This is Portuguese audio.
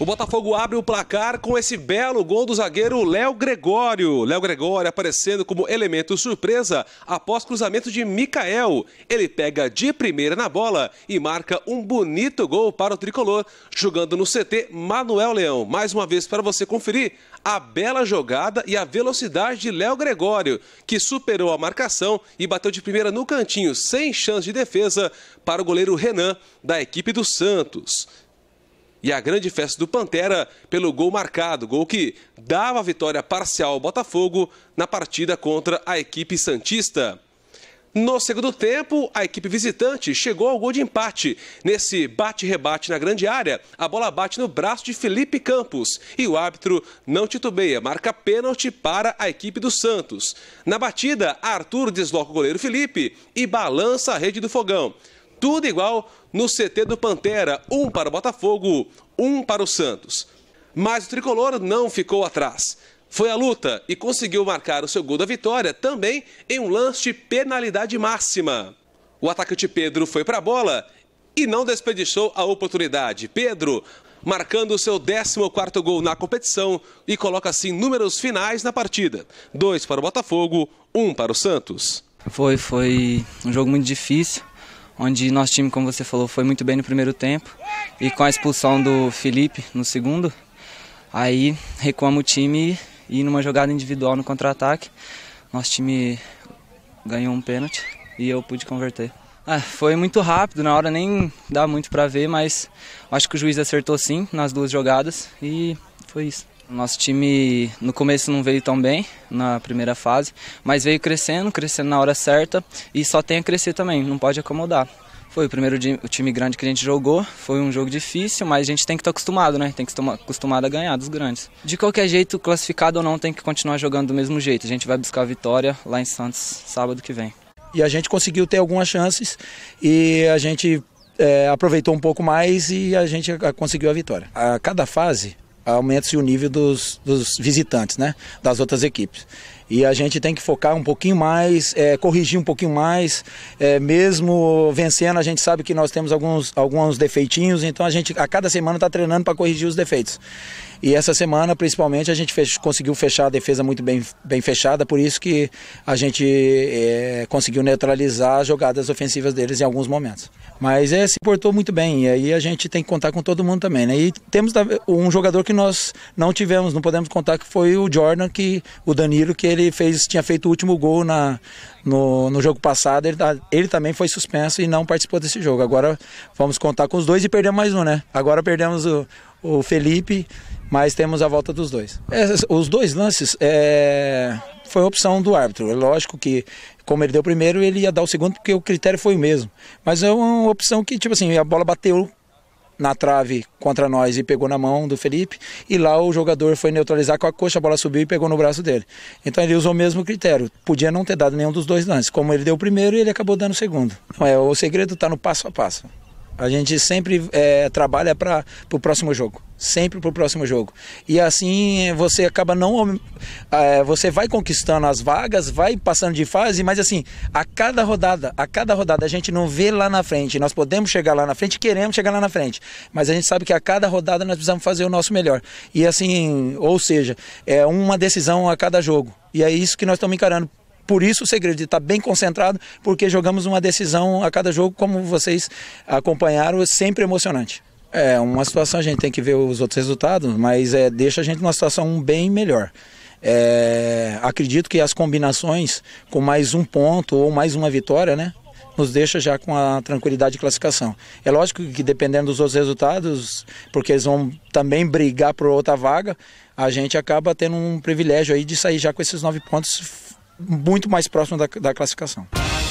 O Botafogo abre o placar com esse belo gol do zagueiro Léo Gregório. Léo Gregório aparecendo como elemento surpresa após cruzamento de Mikael. Ele pega de primeira na bola e marca um bonito gol para o tricolor, jogando no CT Manuel Leão. Mais uma vez para você conferir a bela jogada e a velocidade de Léo Gregório, que superou a marcação e bateu de primeira no cantinho, sem chance de defesa, para o goleiro Renan da equipe do Santos e a grande festa do Pantera pelo gol marcado, gol que dava a vitória parcial ao Botafogo na partida contra a equipe Santista. No segundo tempo, a equipe visitante chegou ao gol de empate. Nesse bate-rebate na grande área, a bola bate no braço de Felipe Campos e o árbitro não titubeia, marca pênalti para a equipe do Santos. Na batida, Arthur desloca o goleiro Felipe e balança a rede do fogão tudo igual no CT do Pantera, um para o Botafogo, um para o Santos. Mas o tricolor não ficou atrás. Foi a luta e conseguiu marcar o seu gol da vitória também em um lance de penalidade máxima. O atacante Pedro foi para a bola e não desperdiçou a oportunidade. Pedro marcando o seu 14º gol na competição e coloca assim números finais na partida. Dois para o Botafogo, um para o Santos. Foi, foi um jogo muito difícil onde nosso time, como você falou, foi muito bem no primeiro tempo e com a expulsão do Felipe no segundo, aí recuamos o time e numa jogada individual no contra-ataque, nosso time ganhou um pênalti e eu pude converter. Ah, foi muito rápido, na hora nem dá muito para ver, mas acho que o juiz acertou sim nas duas jogadas e foi isso. Nosso time no começo não veio tão bem na primeira fase, mas veio crescendo, crescendo na hora certa e só tem a crescer também, não pode acomodar. Foi o primeiro time, o time grande que a gente jogou, foi um jogo difícil, mas a gente tem que estar tá acostumado, né? Tem que estar acostumado a ganhar dos grandes. De qualquer jeito, classificado ou não, tem que continuar jogando do mesmo jeito. A gente vai buscar a vitória lá em Santos sábado que vem. E a gente conseguiu ter algumas chances e a gente é, aproveitou um pouco mais e a gente conseguiu a vitória. A cada fase aumenta se o nível dos, dos visitantes, né? Das outras equipes. E a gente tem que focar um pouquinho mais, é, corrigir um pouquinho mais. É, mesmo vencendo, a gente sabe que nós temos alguns, alguns defeitinhos, então a gente a cada semana está treinando para corrigir os defeitos. E essa semana, principalmente, a gente fech conseguiu fechar a defesa muito bem, bem fechada, por isso que a gente é, conseguiu neutralizar as jogadas ofensivas deles em alguns momentos. Mas é, se portou muito bem, e aí a gente tem que contar com todo mundo também. Né? E temos um jogador que nós não tivemos, não podemos contar, que foi o Jordan, que o Danilo, que ele ele fez, tinha feito o último gol na, no, no jogo passado, ele, tá, ele também foi suspenso e não participou desse jogo. Agora vamos contar com os dois e perdemos mais um, né? Agora perdemos o, o Felipe, mas temos a volta dos dois. Essas, é, os dois lances é, foi opção do árbitro. É lógico que, como ele deu o primeiro, ele ia dar o segundo, porque o critério foi o mesmo. Mas é uma opção que, tipo assim, a bola bateu na trave contra nós e pegou na mão do Felipe. E lá o jogador foi neutralizar com a coxa, a bola subiu e pegou no braço dele. Então ele usou o mesmo critério. Podia não ter dado nenhum dos dois lances. Como ele deu o primeiro, ele acabou dando o segundo. não é, o segredo está no passo a passo. A gente sempre é, trabalha para o próximo jogo sempre para o próximo jogo. E assim você acaba não. É, você vai conquistando as vagas, vai passando de fase, mas assim, a cada rodada, a cada rodada a gente não vê lá na frente. Nós podemos chegar lá na frente, queremos chegar lá na frente, mas a gente sabe que a cada rodada nós precisamos fazer o nosso melhor. E assim, ou seja, é uma decisão a cada jogo. E é isso que nós estamos encarando. Por isso o segredo de estar bem concentrado, porque jogamos uma decisão a cada jogo, como vocês acompanharam, é sempre emocionante. É, uma situação a gente tem que ver os outros resultados, mas é, deixa a gente numa situação bem melhor. É, acredito que as combinações com mais um ponto ou mais uma vitória, né? Nos deixa já com a tranquilidade de classificação. É lógico que dependendo dos outros resultados, porque eles vão também brigar por outra vaga, a gente acaba tendo um privilégio aí de sair já com esses nove pontos muito mais próximo da, da classificação.